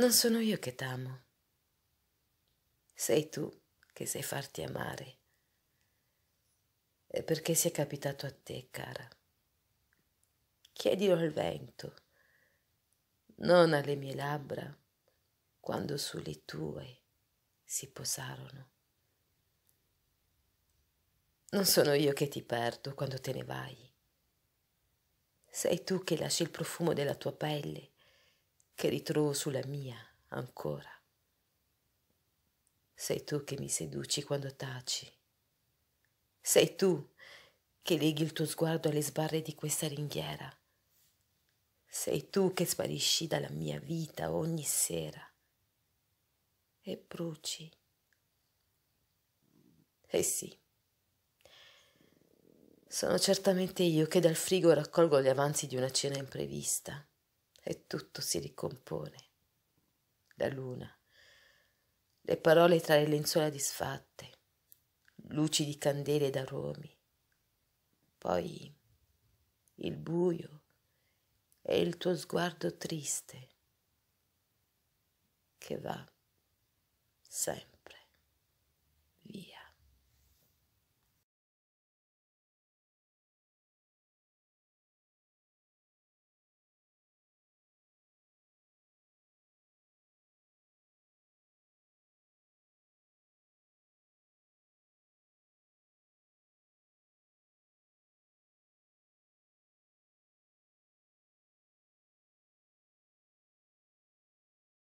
Non sono io che t'amo. Sei tu che sai farti amare. E perché sia capitato a te, cara. Chiedilo al vento, non alle mie labbra, quando sulle tue si posarono. Non sono io che ti perdo quando te ne vai. Sei tu che lasci il profumo della tua pelle che ritrovo sulla mia ancora. Sei tu che mi seduci quando taci. Sei tu che leghi il tuo sguardo alle sbarre di questa ringhiera. Sei tu che sparisci dalla mia vita ogni sera e bruci. Eh sì, sono certamente io che dal frigo raccolgo gli avanzi di una cena imprevista e tutto si ricompone. La luna, le parole tra le lenzuola disfatte, luci di candele da romi, poi il buio e il tuo sguardo triste che va sempre.